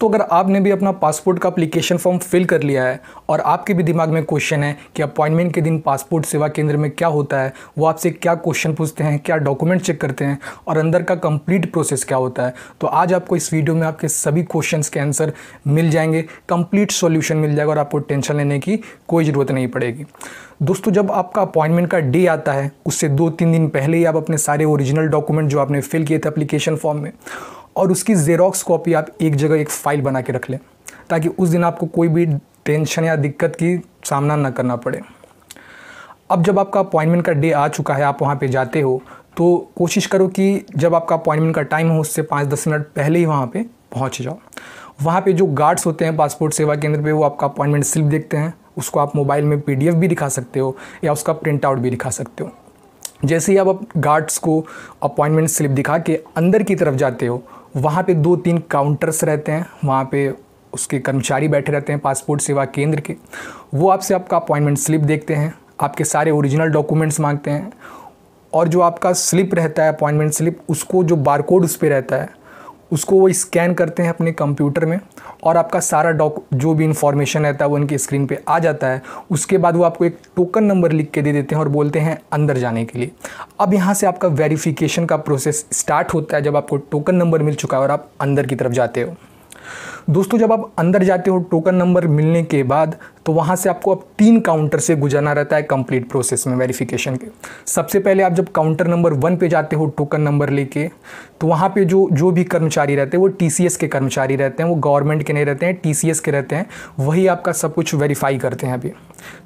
तो अगर आपने भी अपना पासपोर्ट का अप्लीकेशन फॉर्म फिल कर लिया है और आपके भी दिमाग में क्वेश्चन है कि अपॉइंटमेंट के दिन पासपोर्ट सेवा केंद्र में क्या होता है वो आपसे क्या क्वेश्चन पूछते हैं क्या डॉक्यूमेंट चेक करते हैं और अंदर का कंप्लीट प्रोसेस क्या होता है तो आज आपको इस वीडियो में आपके सभी क्वेश्चन के आंसर मिल जाएंगे कंप्लीट सोल्यूशन मिल जाएगा और आपको टेंशन लेने की कोई ज़रूरत नहीं पड़ेगी दोस्तों जब आपका अपॉइंटमेंट का डे आता है उससे दो तीन दिन पहले ही आप अपने सारे ओरिजिनल डॉक्यूमेंट जो आपने फिल किए थे अप्लीकेशन फॉर्म में और उसकी जेरोक्स कॉपी आप एक जगह एक फ़ाइल बना के रख लें ताकि उस दिन आपको कोई भी टेंशन या दिक्कत की सामना न करना पड़े अब जब आपका अपॉइंटमेंट का डे आ चुका है आप वहाँ पे जाते हो तो कोशिश करो कि जब आपका अपॉइंटमेंट का टाइम हो उससे पाँच दस मिनट पहले ही वहाँ पे पहुँच जाओ वहाँ पे जो गार्ड्स होते हैं पासपोर्ट सेवा केंद्र पे वो आपका अपॉइंटमेंट स्लिप देखते हैं उसको आप मोबाइल में पी भी दिखा सकते हो या उसका प्रिंट आउट भी दिखा सकते हो जैसे ही आप गार्ड्स को अपॉइंटमेंट स्लिप दिखा के अंदर की तरफ जाते हो वहाँ पे दो तीन काउंटर्स रहते हैं वहाँ पे उसके कर्मचारी बैठे रहते हैं पासपोर्ट सेवा केंद्र के वो आपसे आपका अपॉइंटमेंट स्लिप देखते हैं आपके सारे ओरिजिनल डॉक्यूमेंट्स मांगते हैं और जो आपका स्लिप रहता है अपॉइंटमेंट स्लिप उसको जो बारकोड उस पर रहता है उसको वो स्कैन करते हैं अपने कंप्यूटर में और आपका सारा डॉक जो भी इंफॉर्मेशन रहता है वो उनकी स्क्रीन पे आ जाता है उसके बाद वो आपको एक टोकन नंबर लिख के दे देते हैं और बोलते हैं अंदर जाने के लिए अब यहाँ से आपका वेरिफिकेशन का प्रोसेस स्टार्ट होता है जब आपको टोकन नंबर मिल चुका है और आप अंदर की तरफ जाते हो दोस्तों जब आप अंदर जाते हो टोकन नंबर मिलने के बाद तो वहाँ से आपको अब तीन काउंटर से गुजरना रहता है कंप्लीट प्रोसेस में वेरिफिकेशन के सबसे पहले आप जब काउंटर नंबर वन पे जाते हो टोकन नंबर लेके तो वहाँ पे जो जो भी कर्मचारी रहते हैं वो टीसीएस के कर्मचारी रहते हैं वो गवर्नमेंट के नहीं रहते हैं टीसीएस के रहते हैं वही आपका सब कुछ वेरीफाई करते हैं अभी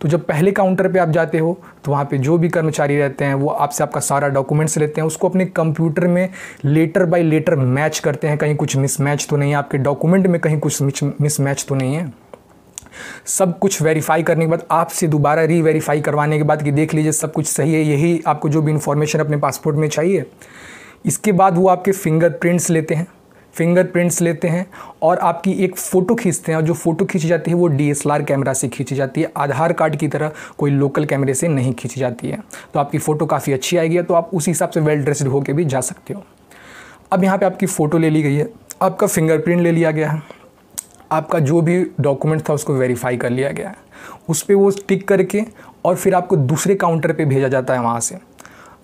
तो जब पहले काउंटर पर आप जाते हो तो वहाँ पर जो भी कर्मचारी रहते हैं वो आपसे आपका सारा डॉक्यूमेंट्स लेते हैं उसको अपने कंप्यूटर में लेटर बाई लेटर मैच करते हैं कहीं कुछ मिसमैच तो नहीं है आपके डॉक्यूमेंट में कहीं कुछ मिसमैच तो नहीं है सब कुछ वेरीफाई करने के बाद आपसे दोबारा री वेरीफाई करवाने के बाद कि देख लीजिए सब कुछ सही है यही आपको जो भी इंफॉर्मेशन अपने पासपोर्ट में चाहिए इसके बाद वो आपके फिंगरप्रिंट्स लेते हैं फिंगरप्रिंट्स लेते हैं और आपकी एक फ़ोटो खींचते हैं और जो फ़ोटो खींची जाती है वो डी कैमरा से खींची जाती है आधार कार्ड की तरह कोई लोकल कैमरे से नहीं खींची जाती है तो आपकी फ़ोटो काफ़ी अच्छी आएगी तो आप उसी हिसाब से वेल ड्रेस्ड होकर भी जा सकते हो अब यहाँ पर आपकी फ़ोटो ले ली गई है आपका फिंगरप्रिंट ले लिया गया है आपका जो भी डॉक्यूमेंट था उसको वेरीफाई कर लिया गया उस पर वो टिक करके और फिर आपको दूसरे काउंटर पर भेजा जाता है वहाँ से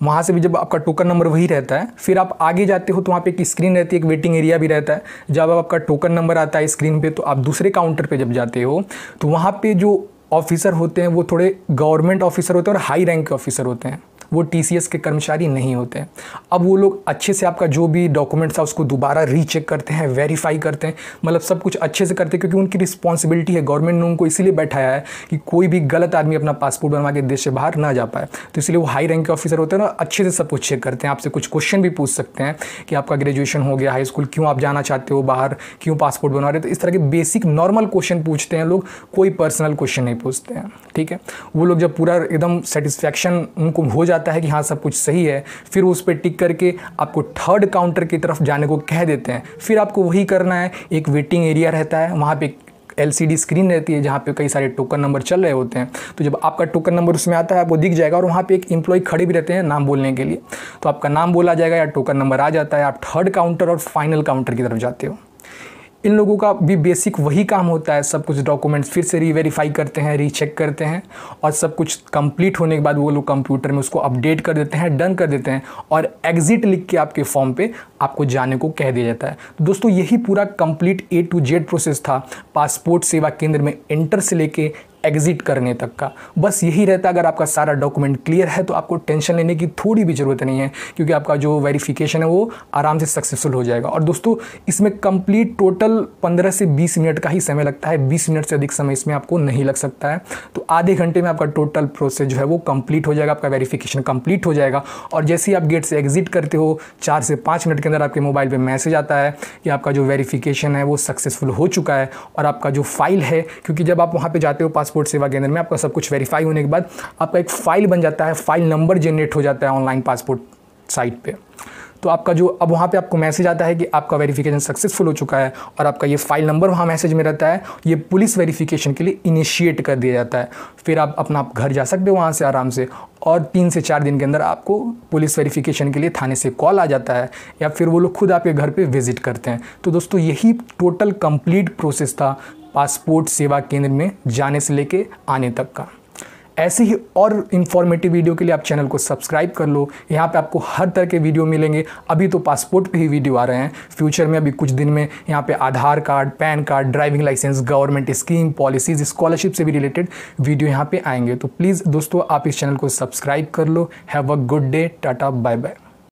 वहाँ से भी जब आपका टोकन नंबर वही रहता है फिर आप आगे जाते हो तो वहाँ पे एक स्क्रीन रहती है एक वेटिंग एरिया भी रहता है जब आपका टोकन नंबर आता है स्क्रीन पे तो आप दूसरे काउंटर पे जब जाते हो तो वहाँ पे जो ऑफिसर होते हैं वो थोड़े गवर्नमेंट ऑफिसर होते हैं और हाई रैंक के ऑफिसर होते हैं वो टी के कर्मचारी नहीं होते हैं अब वो लोग अच्छे से आपका जो भी डॉक्यूमेंट्स था उसको दोबारा रीचेक करते हैं वेरीफाई करते हैं मतलब सब कुछ अच्छे से करते हैं क्योंकि उनकी रिस्पॉन्सिबिलिटी है गवर्नमेंट ने उनको इसीलिए बैठाया है कि कोई भी गलत आदमी अपना पासपोर्ट बनवा के देश से बाहर ना जा पाए तो इसलिए वो हाई रैंक के ऑफिसर होते हैं और अच्छे से सब कुछ चेक करते हैं आपसे कुछ क्वेश्चन भी पूछ सकते हैं कि आपका ग्रेजुएशन हो गया हाई स्कूल क्यों आप जाना चाहते हो बाहर क्यों पासपोर्ट बनवा रहे तो इस तरह के बेसिक नॉर्मल क्वेश्चन पूछते हैं लोग कोई पर्सनल क्वेश्चन नहीं पूछते हैं ठीक है वो लोग जब पूरा एकदम सेटिस्फैक्शन उनको हो जाता जाता है कि हाँ सब कुछ सही है फिर उस पर टिक करके आपको थर्ड काउंटर की तरफ जाने को कह देते हैं फिर आपको वही करना है एक वेटिंग एरिया रहता है वहाँ पे एल स्क्रीन रहती है जहाँ पे कई सारे टोकन नंबर चल रहे होते हैं तो जब आपका टोकन नंबर उसमें आता है आपको दिख जाएगा और वहाँ पे एक एम्प्लॉय खड़े भी रहते हैं नाम बोलने के लिए तो आपका नाम बोला जाएगा या टोकन नंबर आ जाता है आप थर्ड काउंटर और फाइनल काउंटर की तरफ जाते हो इन लोगों का भी बेसिक वही काम होता है सब कुछ डॉक्यूमेंट्स फिर से रीवेरीफाई करते हैं रीचेक करते हैं और सब कुछ कंप्लीट होने के बाद वो लोग कंप्यूटर में उसको अपडेट कर देते हैं डन कर देते हैं और एग्ज़िट लिख के आपके फॉर्म पे आपको जाने को कह दिया जाता है तो दोस्तों यही पूरा complete A to Z process था पासपोर्ट सेवा केंद्र में इंटर से लेके एग्ज़िट करने तक का बस यही रहता है अगर आपका सारा डॉक्यूमेंट क्लियर है तो आपको टेंशन लेने की थोड़ी भी ज़रूरत नहीं है क्योंकि आपका जो वेरिफिकेशन है वो आराम से सक्सेसफुल हो जाएगा और दोस्तों इसमें कंप्लीट टोटल पंद्रह से बीस मिनट का ही समय लगता है बीस मिनट से अधिक समय इसमें आपको नहीं लग सकता है तो आधे घंटे में आपका टोटल प्रोसेस जो है वो कंप्लीट हो जाएगा आपका वेरीफ़िकेशन कंप्लीट हो जाएगा और जैसे ही आप गेट से एग्जिट करते हो चार से पाँच मिनट के अंदर आपके मोबाइल पर मैसेज आता है कि आपका जो वेरीफ़िकेशन है वो सक्सेसफुल हो चुका है और आपका जो फाइल है क्योंकि जब आप वहाँ पर जाते हो पास पासपोर्ट सेवा केंद्र में आपका सब कुछ वेरीफाई होने के बाद आपका एक फ़ाइल बन जाता है फ़ाइल नंबर जनरेट हो जाता है ऑनलाइन पासपोर्ट साइट पर तो आपका जो अब वहाँ पे आपको मैसेज आता है कि आपका वेरिफिकेशन सक्सेसफुल हो चुका है और आपका ये फाइल नंबर वहाँ मैसेज में रहता है ये पुलिस वेरिफिकेशन के लिए इनिशिएट कर दिया जाता है फिर आप अपना घर जा सकते हो वहाँ से आराम से और तीन से चार दिन के अंदर आपको पुलिस वेरिफिकेशन के लिए थाने से कॉल आ जाता है या फिर वो लोग खुद आपके घर पर विज़िट करते हैं तो दोस्तों यही टोटल कंप्लीट प्रोसेस था पासपोर्ट सेवा केंद्र में जाने से लेके आने तक का ऐसे ही और इन्फॉर्मेटिव वीडियो के लिए आप चैनल को सब्सक्राइब कर लो यहाँ पे आपको हर तरह के वीडियो मिलेंगे अभी तो पासपोर्ट पे ही वीडियो आ रहे हैं फ्यूचर में अभी कुछ दिन में यहाँ पे Aadhaar card pan card driving licence government scheme policies scholarship से भी रिलेटेड वीडियो यहाँ पर आएंगे तो प्लीज़ दोस्तों आप इस चैनल को सब्सक्राइब कर लो have a good day tata bye bye